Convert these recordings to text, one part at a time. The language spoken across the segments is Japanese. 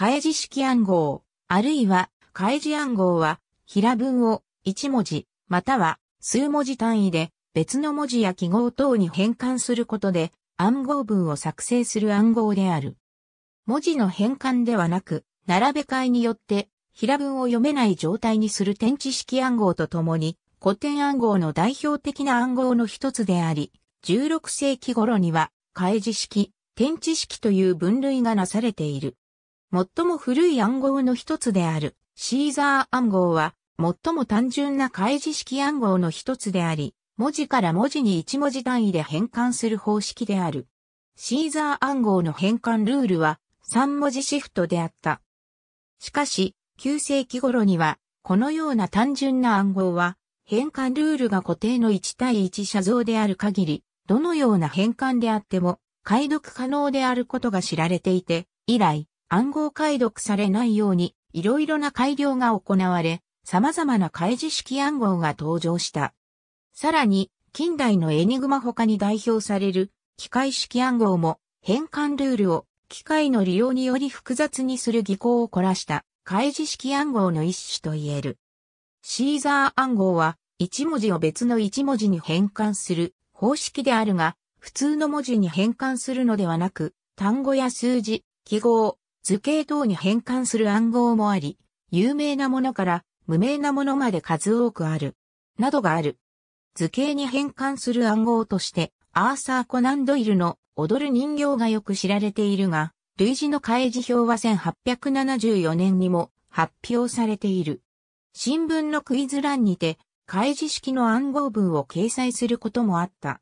開示式暗号、あるいは開示暗号は、平文を1文字、または数文字単位で別の文字や記号等に変換することで暗号文を作成する暗号である。文字の変換ではなく、並べ替えによって平文を読めない状態にする点知識暗号とともに古典暗号の代表的な暗号の一つであり、16世紀頃には開示式、点知識という分類がなされている。最も古い暗号の一つである、シーザー暗号は、最も単純な開示式暗号の一つであり、文字から文字に1文字単位で変換する方式である。シーザー暗号の変換ルールは3文字シフトであった。しかし、9世紀頃には、このような単純な暗号は、変換ルールが固定の1対1写像である限り、どのような変換であっても、解読可能であることが知られていて、以来、暗号解読されないように、いろいろな改良が行われ、様々な開示式暗号が登場した。さらに、近代のエニグマ他に代表される、機械式暗号も、変換ルールを、機械の利用により複雑にする技巧を凝らした、開示式暗号の一種と言える。シーザー暗号は、一文字を別の一文字に変換する方式であるが、普通の文字に変換するのではなく、単語や数字、記号、図形等に変換する暗号もあり、有名なものから無名なものまで数多くある、などがある。図形に変換する暗号として、アーサー・コナン・ドイルの踊る人形がよく知られているが、類似の開示表は1874年にも発表されている。新聞のクイズ欄にて、開示式の暗号文を掲載することもあった。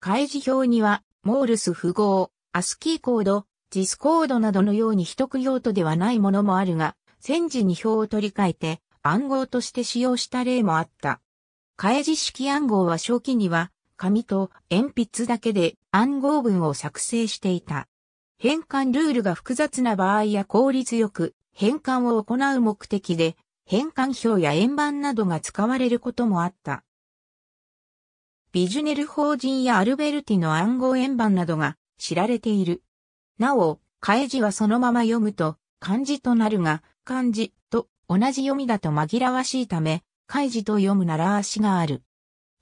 開示表には、モールス符号、アスキーコード、ディスコードなどのように秘匿用途ではないものもあるが、戦時に表を取り替えて暗号として使用した例もあった。開示式暗号は初期には、紙と鉛筆だけで暗号文を作成していた。変換ルールが複雑な場合や効率よく変換を行う目的で、変換表や円盤などが使われることもあった。ビジュネル法人やアルベルティの暗号円盤などが知られている。なお、替え字はそのまま読むと、漢字となるが、漢字と同じ読みだと紛らわしいため、開示と読むなら足がある。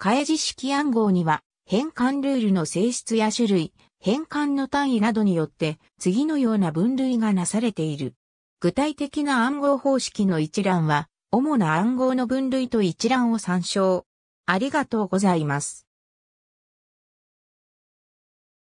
替え字式暗号には、変換ルールの性質や種類、変換の単位などによって、次のような分類がなされている。具体的な暗号方式の一覧は、主な暗号の分類と一覧を参照。ありがとうございます。